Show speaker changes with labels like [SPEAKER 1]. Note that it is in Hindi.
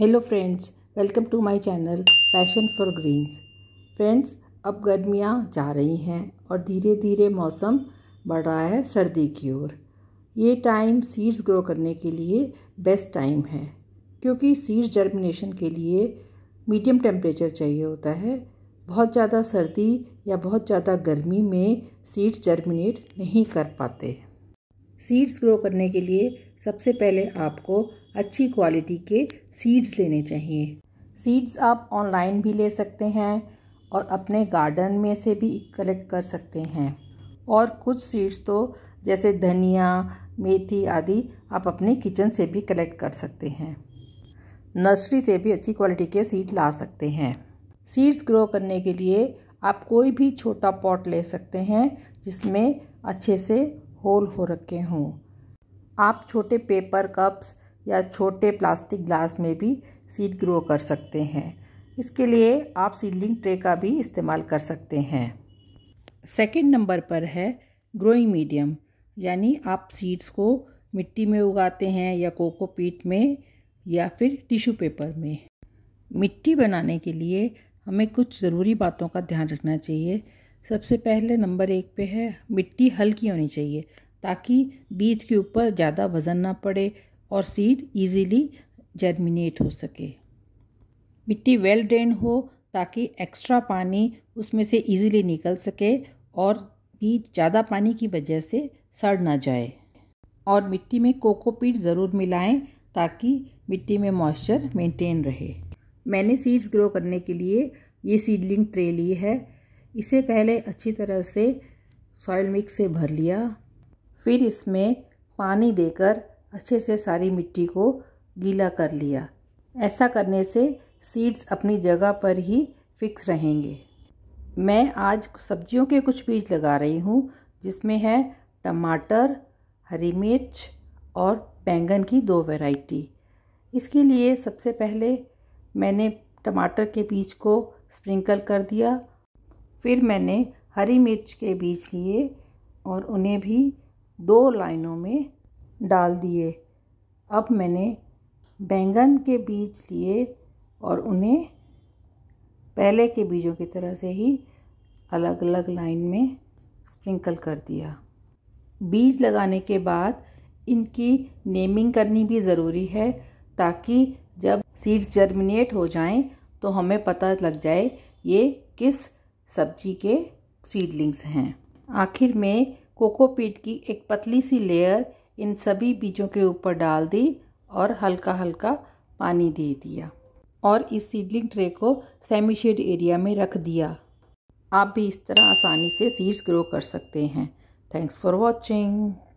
[SPEAKER 1] hello friends welcome to my channel passion for greens friends अब गर्मियाँ जा रही हैं और धीरे धीरे मौसम बढ़ रहा है सर्दी की ओर ये टाइम सीड्स ग्रो करने के लिए बेस्ट टाइम है क्योंकि सीड्स जर्मिनेशन के लिए मीडियम टेम्परेचर चाहिए होता है बहुत ज़्यादा सर्दी या बहुत ज़्यादा गर्मी में सीड्स जर्मिनेट नहीं कर पाते सीड्स ग्रो करने के लिए सबसे पहले आपको अच्छी क्वालिटी के सीड्स लेने चाहिए सीड्स आप ऑनलाइन भी ले सकते हैं और अपने गार्डन में से भी कलेक्ट कर सकते हैं और कुछ सीड्स तो जैसे धनिया मेथी आदि आप अपने किचन से भी कलेक्ट कर सकते हैं नर्सरी से भी अच्छी क्वालिटी के सीड ला सकते हैं सीड्स ग्रो करने के लिए आप कोई भी छोटा पॉट ले सकते हैं जिसमें अच्छे से होल हो रखे हों आप छोटे पेपर कप्स या छोटे प्लास्टिक ग्लास में भी सीड ग्रो कर सकते हैं इसके लिए आप सीडलिंग ट्रे का भी इस्तेमाल कर सकते हैं सेकंड नंबर पर है ग्रोइंग मीडियम यानी आप सीड्स को मिट्टी में उगाते हैं या कोकोपीट में या फिर टिश्यू पेपर में मिट्टी बनाने के लिए हमें कुछ ज़रूरी बातों का ध्यान रखना चाहिए सबसे पहले नंबर एक पे है मिट्टी हल्की होनी चाहिए ताकि बीज के ऊपर ज़्यादा वज़न ना पड़े और सीड इजीली जर्मिनेट हो सके मिट्टी वेल ड्रेन हो ताकि एक्स्ट्रा पानी उसमें से इजीली निकल सके और बीज ज़्यादा पानी की वजह से सड़ ना जाए और मिट्टी में कोकोपीट ज़रूर मिलाएं ताकि मिट्टी में मॉइस्चर मेंटेन रहे मैंने सीड्स ग्रो करने के लिए ये सीडलिंग ट्रे ली है इसे पहले अच्छी तरह से सॉइल मिक्स से भर लिया फिर इसमें पानी देकर अच्छे से सारी मिट्टी को गीला कर लिया ऐसा करने से सीड्स अपनी जगह पर ही फिक्स रहेंगे मैं आज सब्जियों के कुछ बीज लगा रही हूँ जिसमें है टमाटर हरी मिर्च और बैंगन की दो वैरायटी इसके लिए सबसे पहले मैंने टमाटर के बीज को स्प्रिंकल कर दिया फिर मैंने हरी मिर्च के बीज लिए और उन्हें भी दो लाइनों में डाल दिए अब मैंने बैंगन के बीज लिए और उन्हें पहले के बीजों की तरह से ही अलग अलग लाइन में स्प्रिंकल कर दिया बीज लगाने के बाद इनकी नेमिंग करनी भी ज़रूरी है ताकि जब सीड्स जर्मिनेट हो जाएं तो हमें पता लग जाए ये किस सब्जी के सीडलिंग्स हैं आखिर में कोकोपीट की एक पतली सी लेयर इन सभी बीजों के ऊपर डाल दी और हल्का हल्का पानी दे दिया और इस सीडलिंग ट्रे को सेमी शेड एरिया में रख दिया आप भी इस तरह आसानी से सीड्स ग्रो कर सकते हैं थैंक्स फॉर वॉचिंग